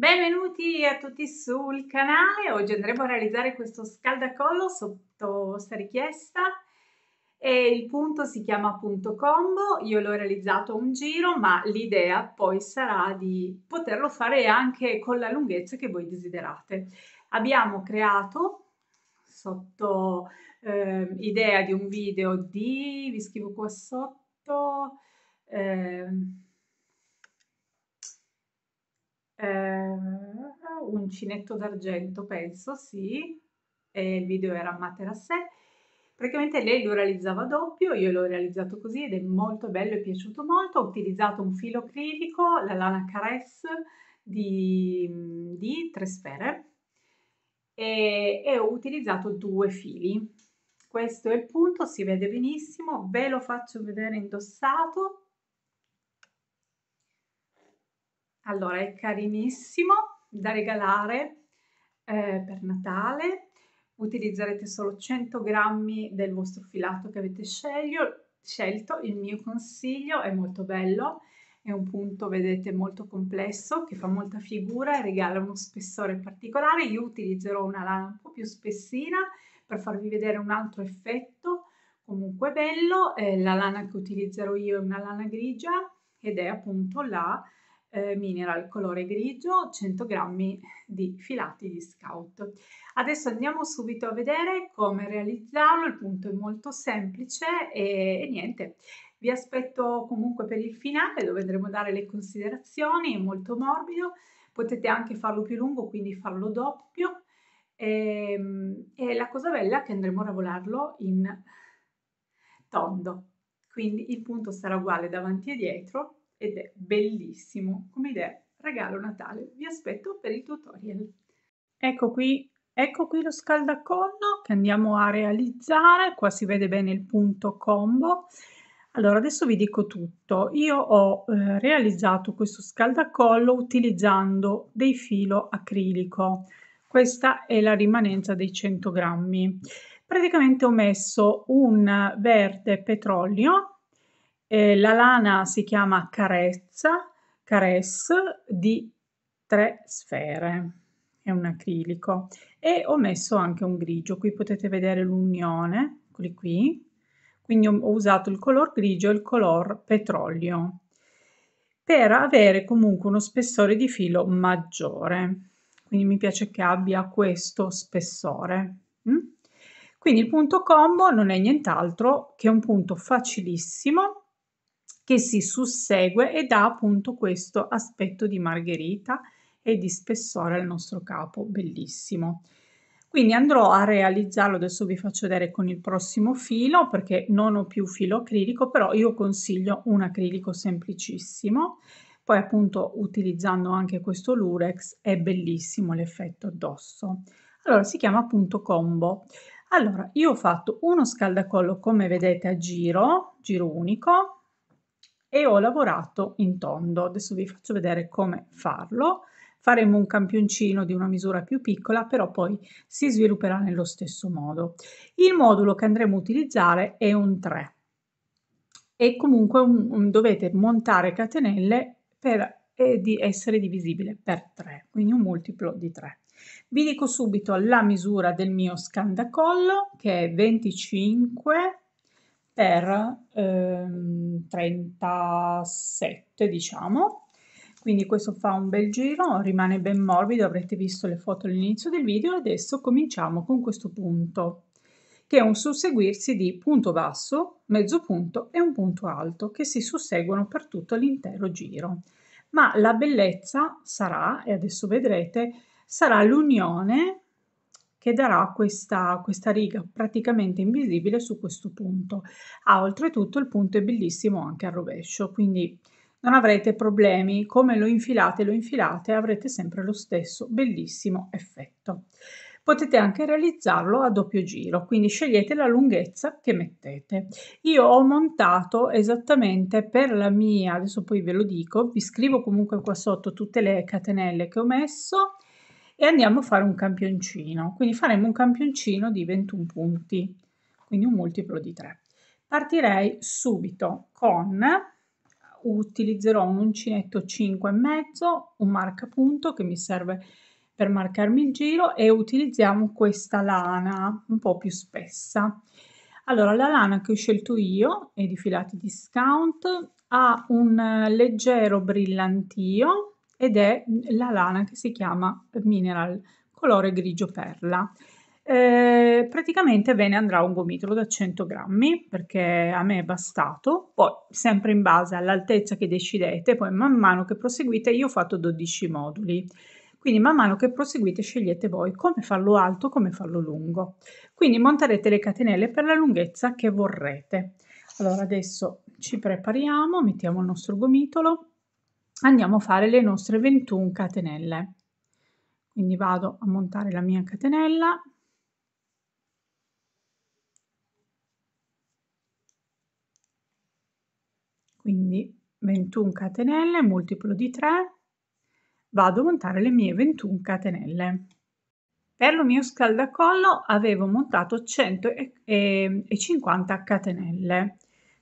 Benvenuti a tutti sul canale, oggi andremo a realizzare questo scaldacollo sotto vostra richiesta e il punto si chiama punto combo, io l'ho realizzato un giro ma l'idea poi sarà di poterlo fare anche con la lunghezza che voi desiderate. Abbiamo creato sotto eh, idea di un video di, vi scrivo qua sotto, eh, eh, uncinetto d'argento, penso, sì, e il video era Materassè. Praticamente lei lo realizzava doppio, io l'ho realizzato così ed è molto bello, è piaciuto molto. Ho utilizzato un filo acrilico, la lana Caress di, di tre sfere e, e, ho utilizzato due fili. Questo è il punto, si vede benissimo, ve lo faccio vedere indossato Allora, è carinissimo da regalare eh, per Natale. Utilizzerete solo 100 grammi del vostro filato che avete sceglio, scelto. Il mio consiglio è molto bello, è un punto, vedete, molto complesso, che fa molta figura e regala uno spessore particolare. Io utilizzerò una lana un po' più spessina per farvi vedere un altro effetto comunque bello. Eh, la lana che utilizzerò io è una lana grigia ed è appunto la eh, mineral colore grigio 100 grammi di filati di scout adesso andiamo subito a vedere come realizzarlo il punto è molto semplice e, e niente vi aspetto comunque per il finale dove andremo a dare le considerazioni è molto morbido potete anche farlo più lungo quindi farlo doppio e, ehm, e la cosa bella è che andremo a lavorarlo in tondo quindi il punto sarà uguale davanti e dietro ed è bellissimo come idea. Regalo Natale, vi aspetto per il tutorial. Ecco qui, ecco qui lo scaldacollo che andiamo a realizzare, qua si vede bene il punto combo. Allora, adesso vi dico tutto. Io ho eh, realizzato questo scaldacollo utilizzando dei filo acrilico. Questa è la rimanenza dei 100 grammi. Praticamente ho messo un verde petrolio eh, la lana si chiama Carezza, Caress di tre sfere, è un acrilico e ho messo anche un grigio, qui potete vedere l'unione, eccoli qui, quindi ho, ho usato il color grigio e il color petrolio per avere comunque uno spessore di filo maggiore, quindi mi piace che abbia questo spessore. Mm? Quindi il punto combo non è nient'altro che un punto facilissimo che si sussegue e dà appunto questo aspetto di margherita e di spessore al nostro capo, bellissimo. Quindi andrò a realizzarlo, adesso vi faccio vedere con il prossimo filo perché non ho più filo acrilico, però io consiglio un acrilico semplicissimo. Poi appunto utilizzando anche questo lurex è bellissimo l'effetto addosso. Allora si chiama appunto combo. Allora io ho fatto uno scaldacollo come vedete a giro, giro unico, e ho lavorato in tondo. Adesso vi faccio vedere come farlo. Faremo un campioncino di una misura più piccola, però poi si svilupperà nello stesso modo. Il modulo che andremo a utilizzare è un 3 e comunque un, un, dovete montare catenelle per di essere divisibile per 3, quindi un multiplo di 3. Vi dico subito la misura del mio scandacollo che è 25 per ehm, 37 diciamo quindi questo fa un bel giro rimane ben morbido avrete visto le foto all'inizio del video adesso cominciamo con questo punto che è un susseguirsi di punto basso mezzo punto e un punto alto che si susseguono per tutto l'intero giro ma la bellezza sarà e adesso vedrete sarà l'unione che darà questa, questa riga praticamente invisibile su questo punto. Ah, oltretutto il punto è bellissimo anche al rovescio, quindi non avrete problemi, come lo infilate lo infilate avrete sempre lo stesso bellissimo effetto. Potete anche realizzarlo a doppio giro, quindi scegliete la lunghezza che mettete. Io ho montato esattamente per la mia, adesso poi ve lo dico, vi scrivo comunque qua sotto tutte le catenelle che ho messo, e andiamo a fare un campioncino. Quindi faremo un campioncino di 21 punti, quindi un multiplo di 3. Partirei subito con utilizzerò un uncinetto 5 e mezzo, un marcapunto che mi serve per marcarmi il giro e utilizziamo questa lana un po' più spessa. Allora, la lana che ho scelto io è di filati discount, ha un leggero brillantio ed è la lana che si chiama Mineral colore grigio perla. Eh, praticamente ve ne andrà un gomitolo da 100 grammi perché a me è bastato, poi sempre in base all'altezza che decidete, poi man mano che proseguite, io ho fatto 12 moduli, quindi man mano che proseguite scegliete voi come farlo alto, come farlo lungo, quindi monterete le catenelle per la lunghezza che vorrete. Allora adesso ci prepariamo, mettiamo il nostro gomitolo andiamo a fare le nostre 21 catenelle. Quindi vado a montare la mia catenella. Quindi 21 catenelle, multiplo di 3, vado a montare le mie 21 catenelle. Per lo mio scaldacollo avevo montato 150 catenelle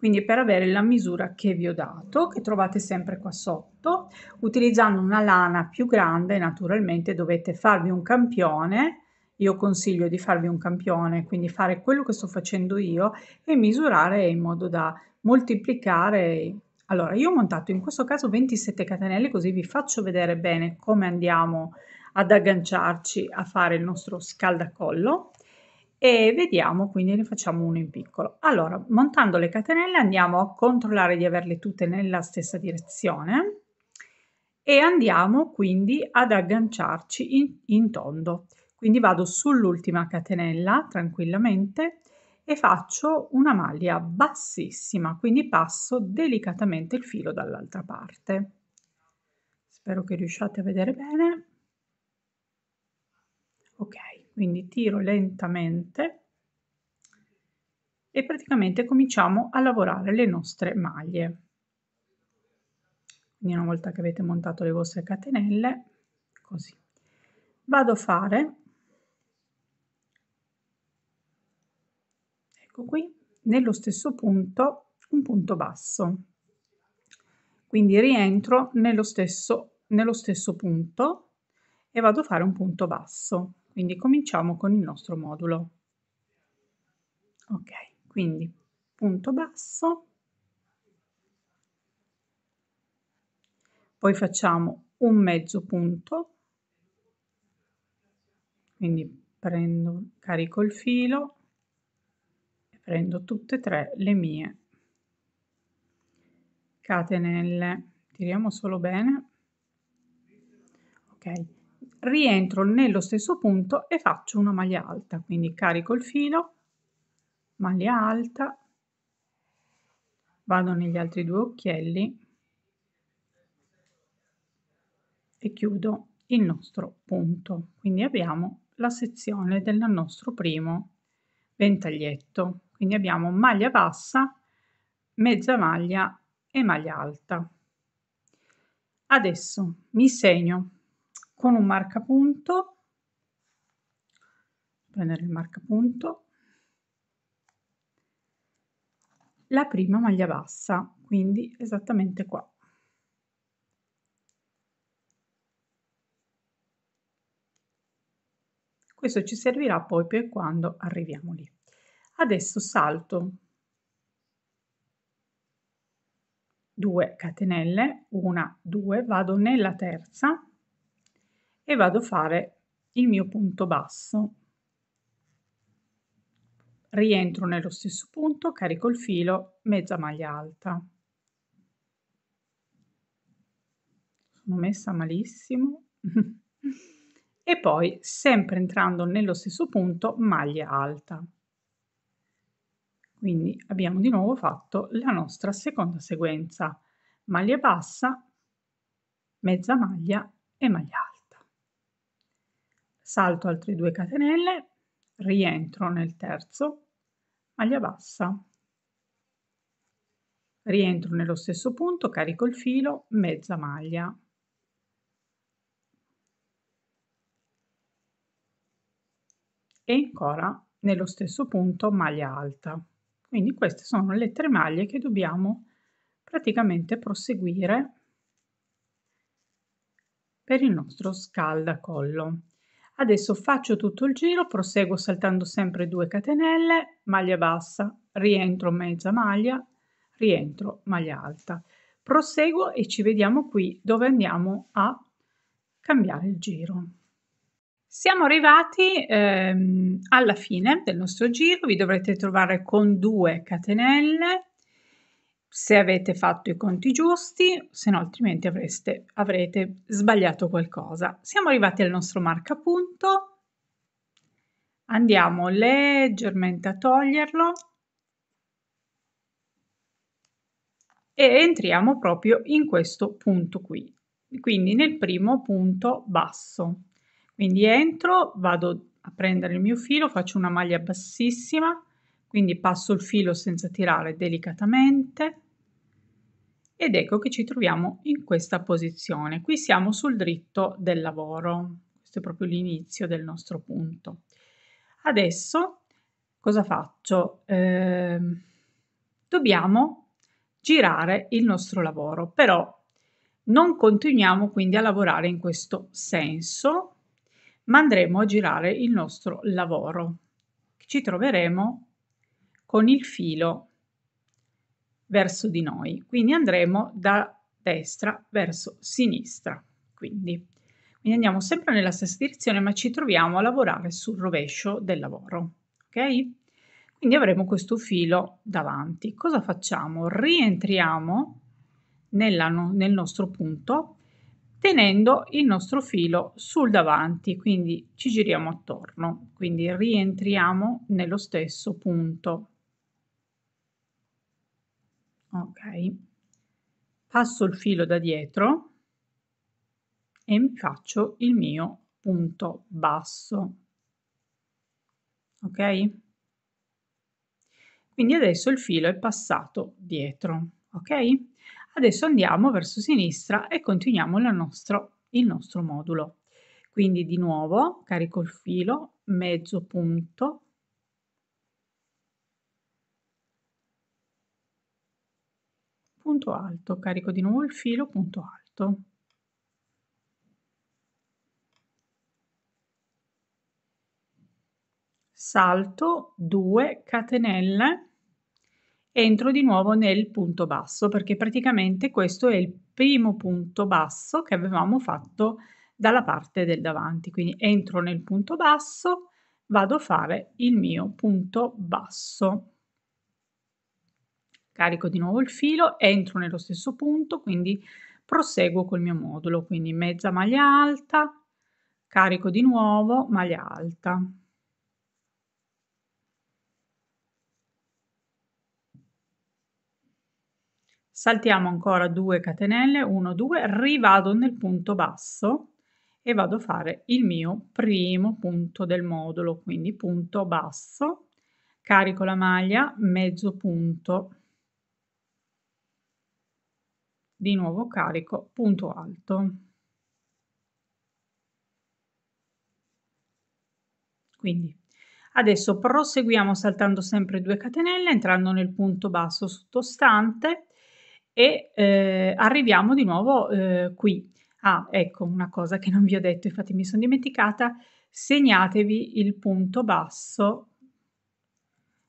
quindi per avere la misura che vi ho dato, che trovate sempre qua sotto, utilizzando una lana più grande naturalmente dovete farvi un campione, io consiglio di farvi un campione, quindi fare quello che sto facendo io e misurare in modo da moltiplicare. Allora, io ho montato in questo caso 27 catenelle così vi faccio vedere bene come andiamo ad agganciarci a fare il nostro scaldacollo e vediamo quindi ne facciamo uno in piccolo allora montando le catenelle andiamo a controllare di averle tutte nella stessa direzione e andiamo quindi ad agganciarci in, in tondo quindi vado sull'ultima catenella tranquillamente e faccio una maglia bassissima quindi passo delicatamente il filo dall'altra parte spero che riusciate a vedere bene quindi tiro lentamente e praticamente cominciamo a lavorare le nostre maglie. Quindi una volta che avete montato le vostre catenelle, così. Vado a fare, ecco qui, nello stesso punto un punto basso. Quindi rientro nello stesso, nello stesso punto e vado a fare un punto basso. Quindi cominciamo con il nostro modulo. Ok, quindi punto basso, poi facciamo un mezzo punto, quindi prendo, carico il filo e prendo tutte e tre le mie catenelle, tiriamo solo bene, ok, rientro nello stesso punto e faccio una maglia alta quindi carico il filo maglia alta vado negli altri due occhielli e chiudo il nostro punto quindi abbiamo la sezione del nostro primo ventaglietto quindi abbiamo maglia bassa mezza maglia e maglia alta adesso mi segno con un marcapunto, prendere il marcapunto, la prima maglia bassa, quindi esattamente qua. Questo ci servirà poi per quando arriviamo lì. Adesso salto 2 catenelle, 1, 2, vado nella terza, e vado a fare il mio punto basso rientro nello stesso punto carico il filo mezza maglia alta sono messa malissimo e poi sempre entrando nello stesso punto maglia alta quindi abbiamo di nuovo fatto la nostra seconda sequenza maglia bassa mezza maglia e maglia alta salto altre due catenelle, rientro nel terzo, maglia bassa, rientro nello stesso punto, carico il filo, mezza maglia. E ancora nello stesso punto maglia alta. Quindi queste sono le tre maglie che dobbiamo praticamente proseguire per il nostro scaldacollo. Adesso faccio tutto il giro, proseguo saltando sempre 2 catenelle, maglia bassa, rientro mezza maglia, rientro maglia alta. Proseguo e ci vediamo qui dove andiamo a cambiare il giro. Siamo arrivati ehm, alla fine del nostro giro, vi dovrete trovare con 2 catenelle, se avete fatto i conti giusti, se no altrimenti avreste, avrete sbagliato qualcosa. Siamo arrivati al nostro marcapunto, andiamo leggermente a toglierlo e entriamo proprio in questo punto qui, quindi nel primo punto basso. Quindi entro, vado a prendere il mio filo, faccio una maglia bassissima, quindi passo il filo senza tirare delicatamente ed ecco che ci troviamo in questa posizione. Qui siamo sul dritto del lavoro, questo è proprio l'inizio del nostro punto. Adesso cosa faccio? Eh, dobbiamo girare il nostro lavoro, però non continuiamo quindi a lavorare in questo senso, ma andremo a girare il nostro lavoro. Ci troveremo con il filo verso di noi. Quindi andremo da destra verso sinistra. Quindi, quindi andiamo sempre nella stessa direzione, ma ci troviamo a lavorare sul rovescio del lavoro. Ok? Quindi avremo questo filo davanti. Cosa facciamo? Rientriamo nella, nel nostro punto tenendo il nostro filo sul davanti, quindi ci giriamo attorno, quindi rientriamo nello stesso punto ok passo il filo da dietro e faccio il mio punto basso ok quindi adesso il filo è passato dietro ok adesso andiamo verso sinistra e continuiamo nostro, il nostro modulo quindi di nuovo carico il filo mezzo punto punto alto, carico di nuovo il filo, punto alto. Salto 2 catenelle, entro di nuovo nel punto basso perché praticamente questo è il primo punto basso che avevamo fatto dalla parte del davanti. Quindi entro nel punto basso, vado a fare il mio punto basso carico di nuovo il filo, entro nello stesso punto, quindi proseguo col mio modulo, quindi mezza maglia alta, carico di nuovo, maglia alta. Saltiamo ancora 2 catenelle, 1, 2, rivado nel punto basso e vado a fare il mio primo punto del modulo, quindi punto basso, carico la maglia, mezzo punto, di nuovo carico, punto alto. Quindi adesso proseguiamo saltando sempre due catenelle, entrando nel punto basso sottostante e eh, arriviamo di nuovo eh, qui. Ah, ecco una cosa che non vi ho detto, infatti mi sono dimenticata, segnatevi il punto basso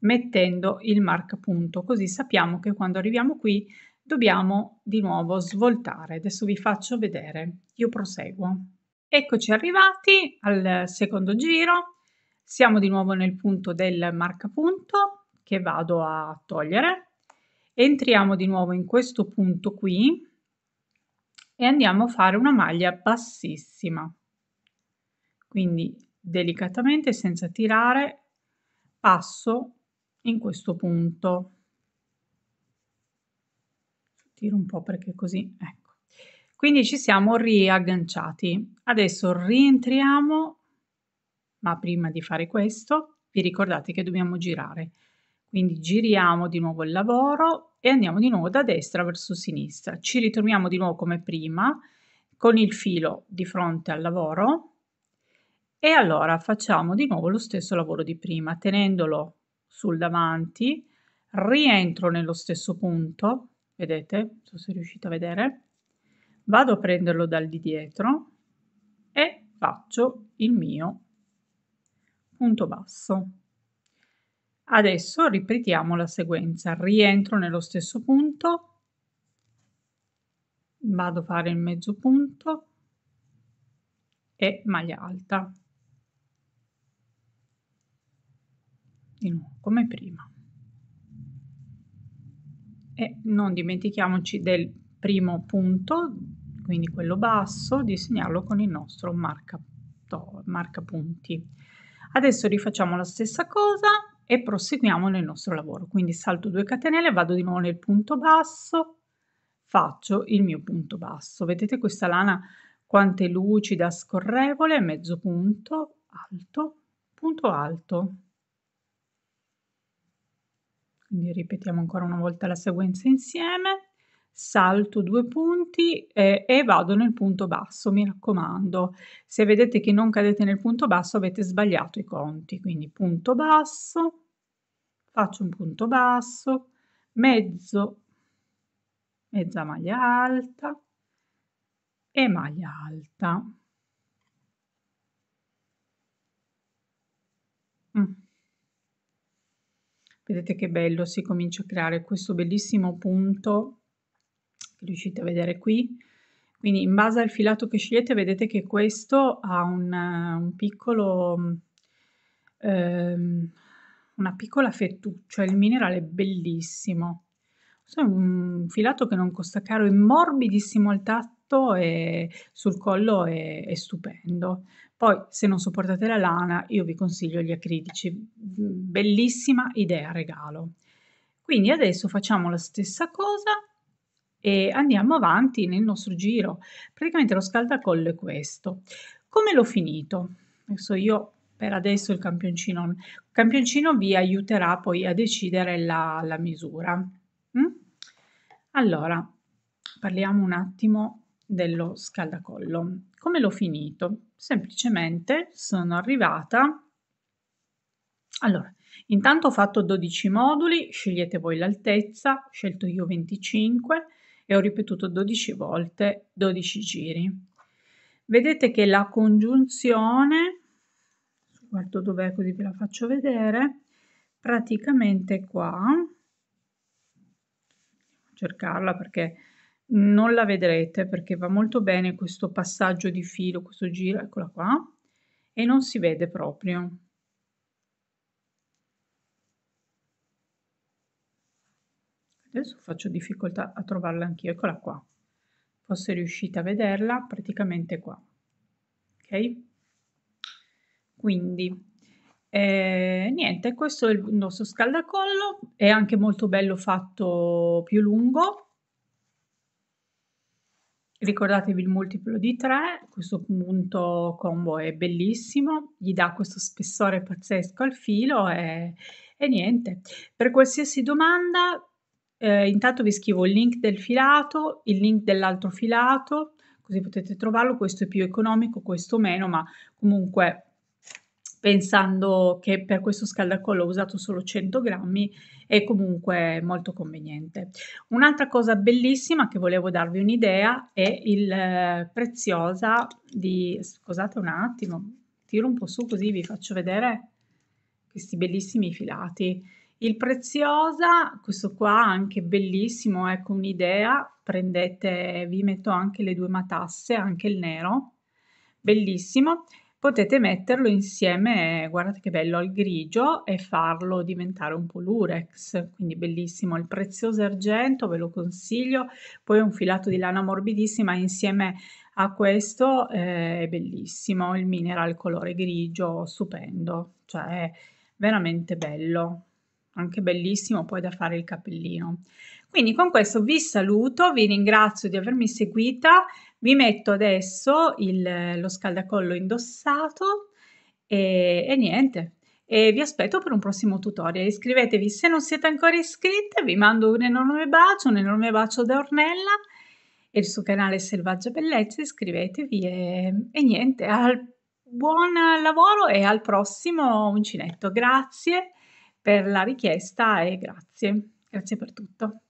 mettendo il marca punto, così sappiamo che quando arriviamo qui dobbiamo di nuovo svoltare. Adesso vi faccio vedere, io proseguo. Eccoci arrivati al secondo giro, siamo di nuovo nel punto del marcapunto che vado a togliere, entriamo di nuovo in questo punto qui e andiamo a fare una maglia bassissima. Quindi delicatamente senza tirare passo in questo punto tiro un po' perché così, ecco. Quindi ci siamo riagganciati. Adesso rientriamo, ma prima di fare questo vi ricordate che dobbiamo girare. Quindi giriamo di nuovo il lavoro e andiamo di nuovo da destra verso sinistra. Ci ritorniamo di nuovo come prima con il filo di fronte al lavoro e allora facciamo di nuovo lo stesso lavoro di prima tenendolo sul davanti rientro nello stesso punto vedete, non so se riuscite a vedere, vado a prenderlo dal di dietro e faccio il mio punto basso. Adesso ripetiamo la sequenza, rientro nello stesso punto, vado a fare il mezzo punto e maglia alta, di nuovo come prima e non dimentichiamoci del primo punto, quindi quello basso, di segnarlo con il nostro marca, marca punti. Adesso rifacciamo la stessa cosa e proseguiamo nel nostro lavoro. Quindi salto 2 catenelle, vado di nuovo nel punto basso, faccio il mio punto basso. Vedete questa lana quanto è lucida, scorrevole, mezzo punto alto, punto alto, quindi ripetiamo ancora una volta la sequenza insieme, salto due punti eh, e vado nel punto basso, mi raccomando. Se vedete che non cadete nel punto basso avete sbagliato i conti, quindi punto basso, faccio un punto basso, mezzo, mezza maglia alta e maglia alta. Mm. Vedete che bello, si comincia a creare questo bellissimo punto che riuscite a vedere qui. Quindi in base al filato che scegliete vedete che questo ha un, un piccolo, ehm, una piccola fettuccia, cioè il minerale è bellissimo. Questo è un filato che non costa caro, è morbidissimo al tatto e sul collo è, è stupendo. Poi, se non sopportate la lana, io vi consiglio gli acritici. Bellissima idea regalo. Quindi adesso facciamo la stessa cosa e andiamo avanti nel nostro giro. Praticamente lo scaldacollo è questo. Come l'ho finito? Adesso io per adesso il campioncino, il campioncino vi aiuterà poi a decidere la, la misura. Mm? Allora, parliamo un attimo dello scaldacollo come l'ho finito? Semplicemente sono arrivata... Allora, intanto ho fatto 12 moduli, scegliete voi l'altezza, scelto io 25 e ho ripetuto 12 volte 12 giri. Vedete che la congiunzione, guardo dov'è così ve la faccio vedere, praticamente qua, cercarla perché non la vedrete perché va molto bene questo passaggio di filo, questo giro, eccola qua, e non si vede proprio. Adesso faccio difficoltà a trovarla anch'io, eccola qua. Forse riuscite a vederla praticamente qua. Ok? Quindi eh, niente, questo è il nostro scaldacollo, è anche molto bello fatto più lungo Ricordatevi il multiplo di 3, questo punto combo è bellissimo, gli dà questo spessore pazzesco al filo e, e niente. Per qualsiasi domanda, eh, intanto vi scrivo il link del filato, il link dell'altro filato, così potete trovarlo, questo è più economico, questo meno, ma comunque pensando che per questo scaldacollo ho usato solo 100 grammi, è comunque molto conveniente. Un'altra cosa bellissima che volevo darvi un'idea è il eh, preziosa di... scusate un attimo, tiro un po' su così vi faccio vedere questi bellissimi filati. Il preziosa, questo qua anche bellissimo, ecco un'idea, prendete, vi metto anche le due matasse, anche il nero, bellissimo potete metterlo insieme, guardate che bello, al grigio e farlo diventare un po' lurex, quindi bellissimo, il prezioso argento ve lo consiglio, poi un filato di lana morbidissima insieme a questo eh, è bellissimo, il mineral colore grigio, stupendo, cioè veramente bello, anche bellissimo poi da fare il capellino. Quindi con questo vi saluto, vi ringrazio di avermi seguita, mi metto adesso il, lo scaldacollo indossato e, e niente, e vi aspetto per un prossimo tutorial. Iscrivetevi se non siete ancora iscritte, vi mando un enorme bacio, un enorme bacio da Ornella e il suo canale Selvaggia Bellezza, iscrivetevi e, e niente, al buon lavoro e al prossimo uncinetto. Grazie per la richiesta e grazie, grazie per tutto.